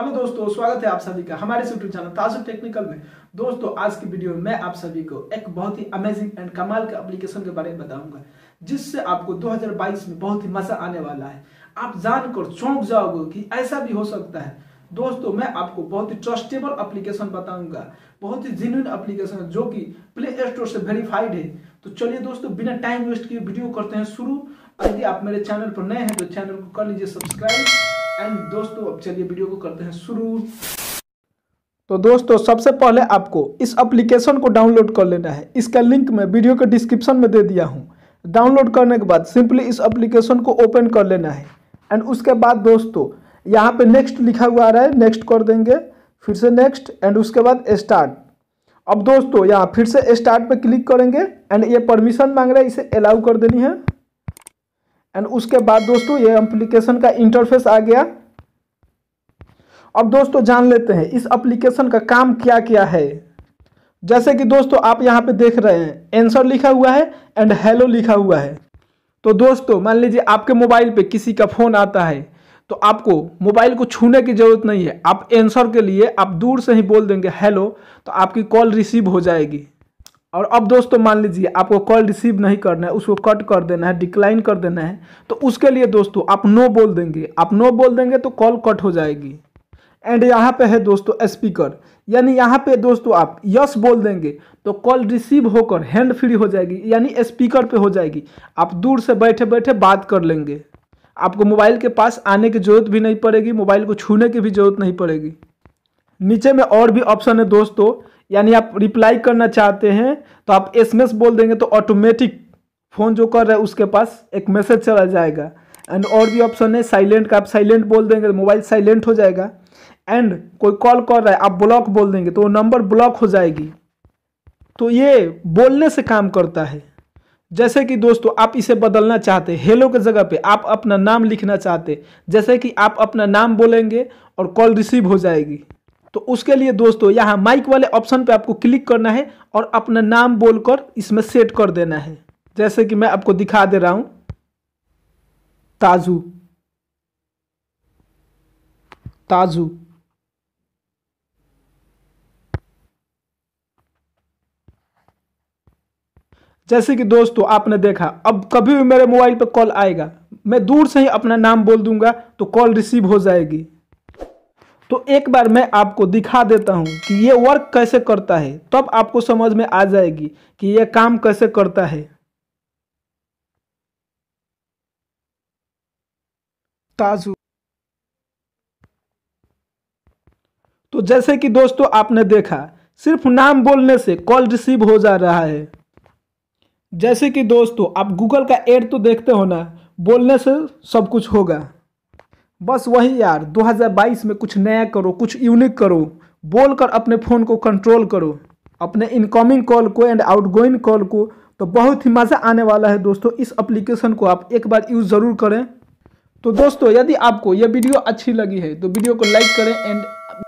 hello दोस्तों स्वागत है आप सभी का हमारे यूट्यूब चैनल ताजु टेक्निकल में दोस्तों आज की वीडियो में मैं आप सभी को एक बहुत ही अमेजिंग एंड कमाल के एप्लीकेशन के बारे में बताऊंगा जिससे आपको 2022 में बहुत ही मजा आने वाला है आप जानकर चौंक जाओगे कि ऐसा भी हो सकता है दोस्तों मैं आपको बहुत ही ट्रस्टेबल अप्लीकेशन बताऊंगा बहुत ही जिन्यून अप्लीकेशन जो की प्ले स्टोर से वेरीफाइड है तो चलिए दोस्तों बिना टाइम वेस्ट किए वीडियो करते हैं शुरू यदि आप मेरे चैनल पर नए हैं तो चैनल को कर लीजिए सब्सक्राइब एंड दोस्तों अब चलिए वीडियो को करते हैं शुरू तो दोस्तों सबसे पहले आपको इस एप्लीकेशन को डाउनलोड कर लेना है इसका लिंक मैं वीडियो के डिस्क्रिप्शन में दे दिया हूँ डाउनलोड करने के बाद सिंपली इस एप्लीकेशन को ओपन कर लेना है एंड उसके बाद दोस्तों यहाँ पे नेक्स्ट लिखा हुआ आ रहा है नेक्स्ट कर देंगे फिर से नेक्स्ट एंड उसके बाद स्टार्ट अब दोस्तों यहाँ फिर से स्टार्ट पे क्लिक करेंगे एंड ये परमिशन मांग रहा है इसे अलाउ कर देनी है एंड उसके बाद दोस्तों ये एप्लीकेशन का इंटरफेस आ गया अब दोस्तों जान लेते हैं इस एप्लीकेशन का काम क्या क्या है जैसे कि दोस्तों आप यहाँ पे देख रहे हैं एंसर लिखा हुआ है एंड हेलो लिखा हुआ है तो दोस्तों मान लीजिए आपके मोबाइल पे किसी का फ़ोन आता है तो आपको मोबाइल को छूने की ज़रूरत नहीं है आप एंसर के लिए आप दूर से ही बोल देंगे हेलो तो आपकी कॉल रिसीव हो जाएगी और अब दोस्तों मान लीजिए आपको कॉल रिसीव नहीं करना है उसको कट कर देना है डिक्लाइन कर देना है तो उसके लिए दोस्तों आप नो बोल देंगे आप नो बोल देंगे तो कॉल कट हो जाएगी एंड यहाँ पे है दोस्तों स्पीकर यानी यहाँ पे दोस्तों आप यस बोल देंगे तो कॉल रिसीव होकर हैंड फ्री हो जाएगी यानी स्पीकर पे हो जाएगी आप दूर से बैठे बैठे बात कर लेंगे आपको मोबाइल के पास आने की ज़रूरत भी नहीं पड़ेगी मोबाइल को छूने की भी ज़रूरत नहीं पड़ेगी नीचे में और भी ऑप्शन है दोस्तों यानी आप रिप्लाई करना चाहते हैं तो आप एसएमएस बोल देंगे तो ऑटोमेटिक फ़ोन जो कर रहा है उसके पास एक मैसेज चला जाएगा एंड और भी ऑप्शन है साइलेंट का आप साइलेंट बोल देंगे तो मोबाइल साइलेंट हो जाएगा एंड कोई कॉल कर रहा है आप ब्लॉक बोल देंगे तो वो नंबर ब्लॉक हो जाएगी तो ये बोलने से काम करता है जैसे कि दोस्तों आप इसे बदलना चाहते हेलो के जगह पे आप अपना नाम लिखना चाहते जैसे कि आप अपना नाम बोलेंगे और कॉल रिसीव हो जाएगी तो उसके लिए दोस्तों यहाँ माइक वाले ऑप्शन पे आपको क्लिक करना है और अपना नाम बोलकर इसमें सेट कर देना है जैसे कि मैं आपको दिखा दे रहा हूँ ताजू ताजू जैसे कि दोस्तों आपने देखा अब कभी भी मेरे मोबाइल पर कॉल आएगा मैं दूर से ही अपना नाम बोल दूंगा तो कॉल रिसीव हो जाएगी तो एक बार मैं आपको दिखा देता हूँ कि ये वर्क कैसे करता है तब तो आपको समझ में आ जाएगी कि ये काम कैसे करता है ताजू तो जैसे कि दोस्तों आपने देखा सिर्फ नाम बोलने से कॉल रिसीव हो जा रहा है जैसे कि दोस्तों आप गूगल का एड तो देखते हो ना बोलने से सब कुछ होगा बस वही यार 2022 में कुछ नया करो कुछ यूनिक करो बोलकर अपने फ़ोन को कंट्रोल करो अपने इनकमिंग कॉल को एंड आउटगोइंग कॉल को तो बहुत ही मज़ा आने वाला है दोस्तों इस एप्लीकेशन को आप एक बार यूज़ ज़रूर करें तो दोस्तों यदि आपको यह वीडियो अच्छी लगी है तो वीडियो को लाइक करें एंड